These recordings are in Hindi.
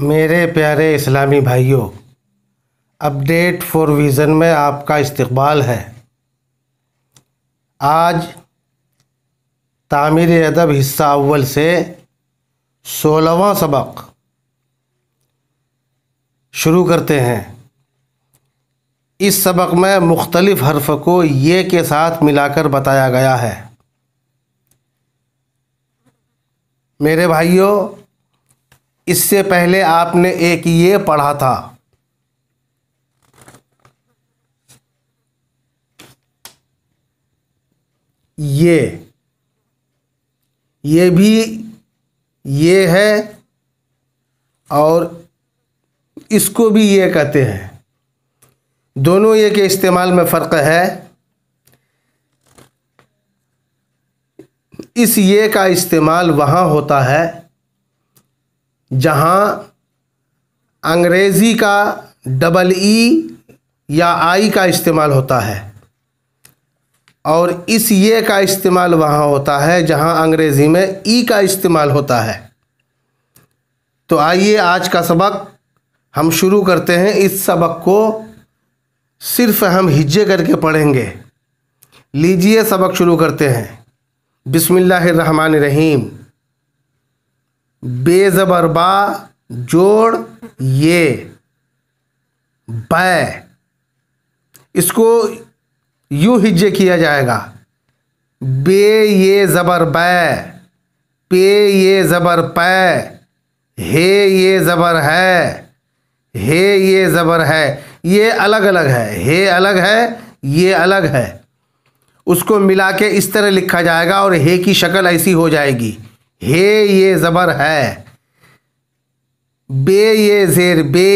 मेरे प्यारे इस्लामी भाइयों अपडेट फॉर विज़न में आपका इस्तकबाल है आज तामीर अदब हिस्सा अव्वल से सोलहवा सबक शुरू करते हैं इस सबक में मुख्तलिफ़ हर्फ को ये के साथ मिलाकर बताया गया है मेरे भाइयों इससे पहले आपने एक ये पढ़ा था ये ये भी ये है और इसको भी ये कहते हैं दोनों ये के इस्तेमाल में फ़र्क है इस ये का इस्तेमाल वहाँ होता है जहाँ अंग्रेज़ी का डबल ई e या आई का इस्तेमाल होता है और इस ये का इस्तेमाल वहाँ होता है जहाँ अंग्रेज़ी में ई e का इस्तेमाल होता है तो आइए आज का सबक हम शुरू करते हैं इस सबक को सिर्फ हम हिज्जे करके पढ़ेंगे लीजिए सबक शुरू करते हैं रहीम बेजबर बा जोड़ ये बै इसको यू हिज्जे किया जाएगा बे ये ज़बर बै पे ये ज़बर पै हे ये ज़बर है हे ये ज़बर है ये अलग अलग है हे अलग है ये अलग है उसको मिला के इस तरह लिखा जाएगा और हे की शक्ल ऐसी हो जाएगी हे ये ज़बर है बे ये ज़ेर बे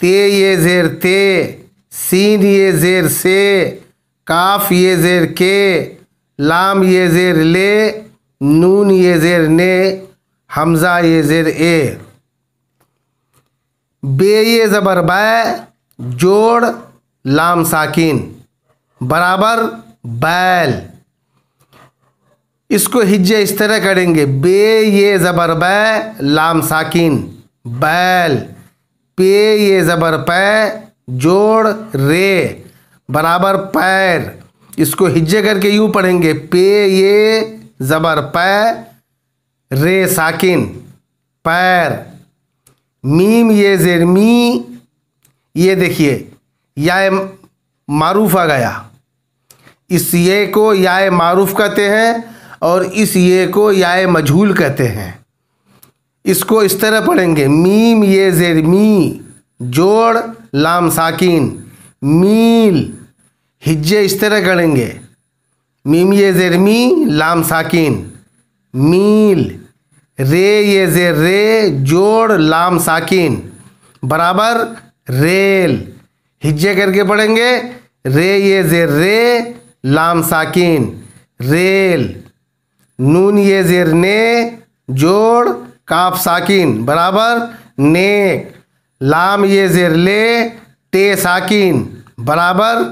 ते ये ज़ेर ते सीन ये ज़ेर से काफ ये ज़ेर के लाम ये ज़ेर ले नून ये ज़ेर ने हमज़ा ये ज़ेर ए बे ये ज़बर बै जोड़ लाम साकिन बराबर बैल इसको हिज्जे इस तरह करेंगे बे ये ज़बर बै लाम साकिन बैल पे ये ज़बर पै जोड़ रे बराबर पैर इसको हिज्जे करके यूँ पढ़ेंगे पे ये ज़बर पै रे साकिन पैर मीम ये जेर मी ये देखिए या मारूफ आ गया इस ये को याए मारूफ कहते हैं और इस ये को याय मझूल कहते हैं इसको इस तरह पढ़ेंगे मीम ये जेर मी जोड़ लाम साकिन मील हिज्जे इस तरह करेंगे मीम ये जेर मी लाम साकिन मील रे ये जेर रे जोड़ लाम साकिन बराबर रेल हिज्जे करके पढ़ेंगे रे ये जेर रे लाम साकिन रेल नून ये जेर ने जोड़ काफ साकिन बराबर नेक लाम ये जेर ले ते साकिन बराबर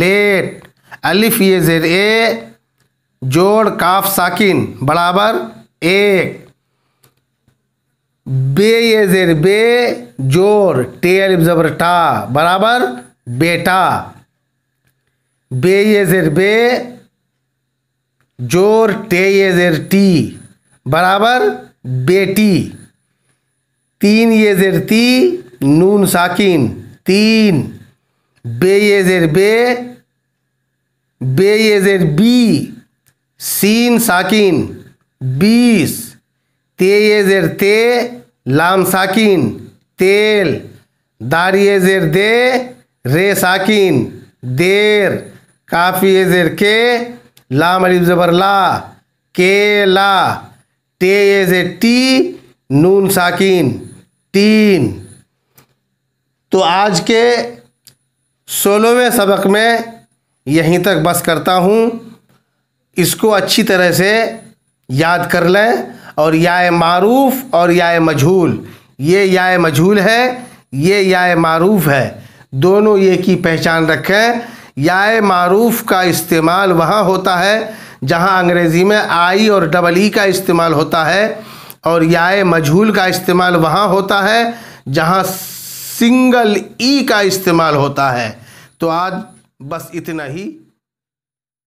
लेट अलिफ ये जेर ए जोड़ काफ साकिन बराबर एक बे ये जेर बे जोड़ टे अलिफ जबर टा बराबर बेटा बे ये जेर बे जोर टे ये जेर टी बराबर बेटी तीन ये जेर ती नून साकिन तीन बे ये जेर बे बे ये जेर बी सीन साकिन बीस ते ये जेर ते लाम साकिन तेल दार ये जेर दे रे साकिन देर काफ़ी ये जेर के लाम अलीफ जबर ला के ला टे जे टी नून साकिन तीन तो आज के सोलहवें सबक में यहीं तक बस करता हूँ इसको अच्छी तरह से याद कर लें और याए मारूफ और याए मजहूल ये याए मजहूल है ये याए मारूफ है दोनों ये की पहचान रखें या मारूफ का इस्तेमाल वहाँ होता है जहाँ अंग्रेज़ी में आई और डबल ई का इस्तेमाल होता है और या मजहूल का इस्तेमाल वहाँ होता है जहाँ सिंगल ई का इस्तेमाल होता है तो आज बस इतना ही